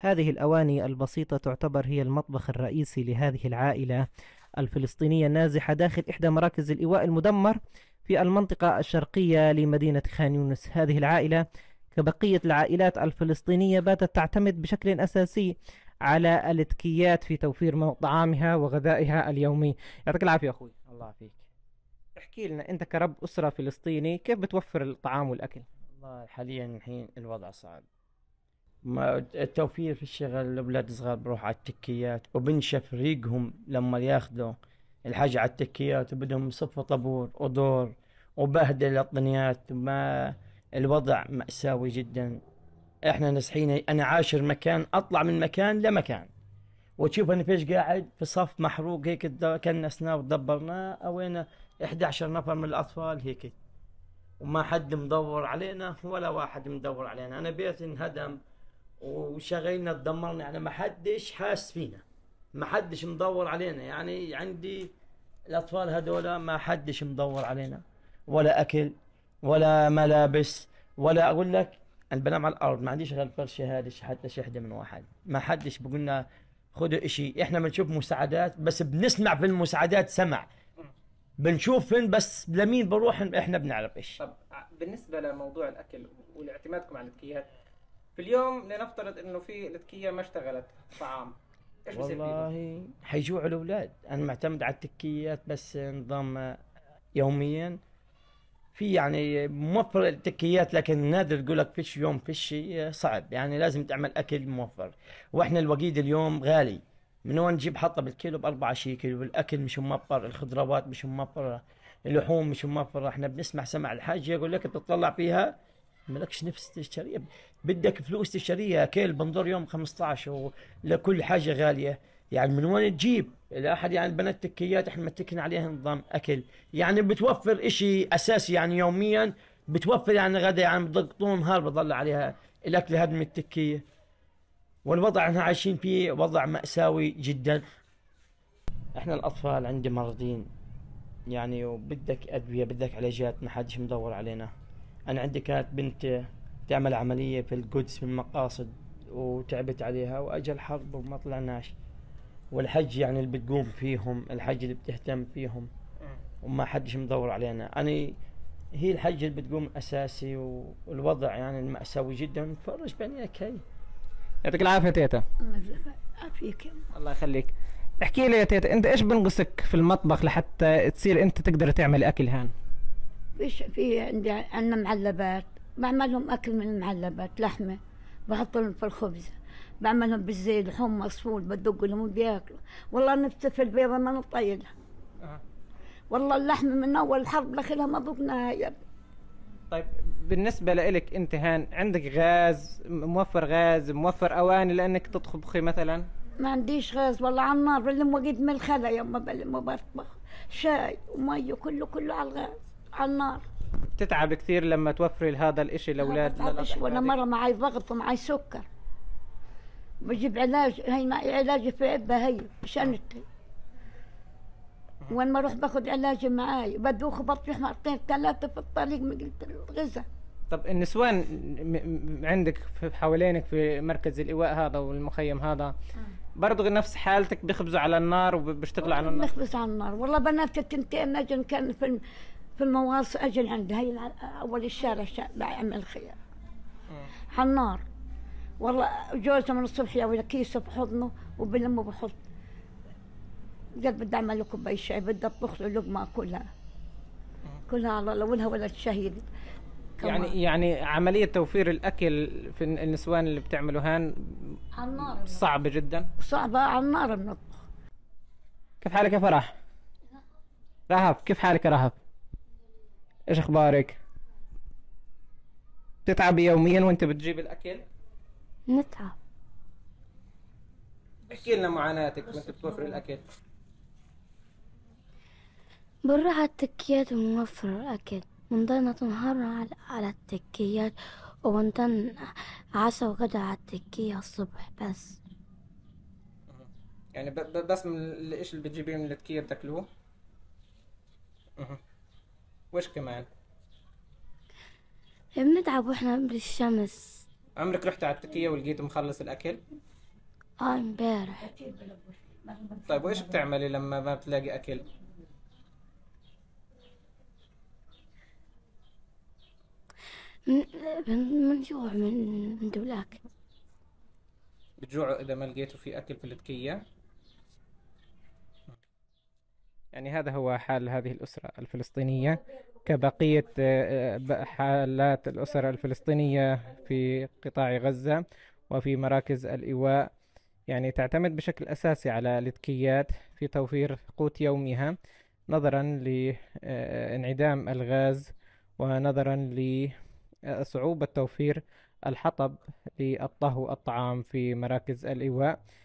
هذه الأواني البسيطة تعتبر هي المطبخ الرئيسي لهذه العائلة الفلسطينية النازحة داخل إحدى مراكز الإيواء المدمر في المنطقة الشرقية لمدينة خان يونس هذه العائلة كبقية العائلات الفلسطينية باتت تعتمد بشكل أساسي على الاتكيات في توفير طعامها وغذائها اليومي يعطيك العافية أخوي الله يعافيك احكي لنا أنت كرب أسرة فلسطيني كيف بتوفر الطعام والأكل؟ والله حاليا الحين الوضع صعب التوفير في الشغل الاولاد الصغار بروح على التكيات وبنشف ريقهم لما ياخذوا الحاجه على التكيات وبدهم يصفوا طابور ودور وبهدل الطنيات ما الوضع مأساوي جدا احنا نصحينا انا عاشر مكان اطلع من مكان لمكان وتشوف انا فيش قاعد في صف محروق هيك كنسناه ودبرناه اوينا 11 نفر من الاطفال هيك وما حد مدور علينا ولا واحد مدور علينا انا بيتي انهدم وشغلنا تدمرنا يعني ما حدش حاس فينا ما حدش مدور علينا يعني عندي الاطفال هذولا ما حدش مدور علينا ولا اكل ولا ملابس ولا اقول لك البنام على الارض ما عنديش غير فرشه هذه حتى شحده من واحد ما حدش بقولنا خذوا شيء احنا بنشوف مساعدات بس بنسمع في المساعدات سمع بنشوف فين بس لمين بروح احنا بنعرف ايش طب بالنسبه لموضوع الاكل والاعتمادكم على الكيات في اليوم لنفترض انه في التكيه ما اشتغلت طعام ايش والله حيجوع الاولاد انا معتمد على التكيات بس نظام يوميا في يعني موفر التكيات لكن نادر تقول لك فيش يوم فيش صعب يعني لازم تعمل اكل موفر واحنا الوقيد اليوم غالي من وين نجيب حطه بالكيلو ب 4 كيلو الاكل مش موفر الخضروات مش موفره اللحوم مش موفره احنا بنسمع سمع الحاج يقول لك تطلع فيها مالكش نفس تشتريها بدك فلوس تشتريها كيل بندور يوم 15 ولكل حاجه غاليه يعني من وين تجيب؟ لا احد يعني بنات تكيات احنا متكين عليها نظام اكل، يعني بتوفر اشي اساسي يعني يوميا بتوفر يعني غدا يعني طول النهار بضل عليها الاكل هذا من التكيه. والوضع احنا عايشين فيه وضع مأساوي جدا. احنا الاطفال عندي مرضين يعني وبدك ادويه بدك علاجات ما حدش مدور علينا. أنا عندي كانت بنت تعمل عملية في القدس من مقاصد وتعبت عليها وأجى الحرب وما طلعناش والحج يعني اللي بتقوم فيهم الحج اللي بتهتم فيهم وما حدش مدور علينا أنا هي الحج اللي بتقوم أساسي والوضع يعني المأساوي جدا فرش بعينيك هي يعطيك العافية تيتا الله يخليك احكي لي يا تيتا انت ايش بنقصك في المطبخ لحتى تصير انت تقدر تعمل اكل هان فيش في عندي عندنا معلبات بعملهم اكل من المعلبات لحمه بحط لهم في الخبز بعملهم بالزيت لحوم مصفول بدق لهم وبياكلوا والله نفتف البيضه ما نطيلها أه. والله اللحمه من اول الحرب لاخرها ما ذقناها يب طيب بالنسبه لإلك انت هان عندك غاز موفر غاز موفر اواني لانك تطبخي مثلا ما عنديش غاز والله على النار بلم وقيت من الخلا يما بلم وبطبخ شاي ومي كله كله على الغاز على النار تتعب كثير لما توفري هذا الاشي لاولاد ولا مره معي ضغط ومعي سكر بجيب علاج هي معي علاج في عبة هي شنتي وين ما اروح باخذ علاجي معي بدوخ بطيح مرتين ثلاثه في الطريق من الغذاء طب النسوان عندك في حوالينك في مركز الايواء هذا والمخيم هذا آه. برضه نفس حالتك بيخبزوا على النار وبيشتغلوا على النار بيخبزوا على النار والله بنات التنتين نجن كان في في المواصل أجل عند هاي أول الشارع عم الخير حنار والله جوزها من الصبح يا كيسه بحضنه وبلمه بحط قال بدي اعمل له كوبايه شاي بدي اطبخ له لقمه كلها كلها على الله ولها ولد شهيد يعني يعني عملية توفير الأكل في النسوان اللي بتعملوا على النار صعبة جدا صعبة على النار بنطبخ كيف حالك يا فرح؟ رهب كيف حالك يا رهب؟ ايش اخبارك بتتعبي يوميا وانت بتجيب الاكل نتعب احكي لنا معاناتك وانت بتوفري الاكل بنروح على التكيات ونوفر الأكل بنضلنا نهار على التكيات وبنضلنا عشاء وغدا على التكية الصبح بس يعني بس من الإشي اللي بتجيبيه من التكية بتاكلوه؟ واش كمان إيه، بنتعب واحنا بالشمس عمرك رحت على التكية ولقيت مخلص الأكل؟ اه امبارح طيب وايش بتعملي لما ما بتلاقي أكل؟ بنجوع من من دولاك بتجوعوا إذا ما لقيتوا في أكل في التكية؟ يعني هذا هو حال هذه الأسرة الفلسطينية كبقية آه، آه، حالات الأسر الفلسطينية في قطاع غزة وفي مراكز الإيواء يعني تعتمد بشكل أساسي على الاتكيات في توفير قوت يومها نظرا لانعدام آه، الغاز ونظرا لصعوبة توفير الحطب للطهو الطعام في مراكز الإيواء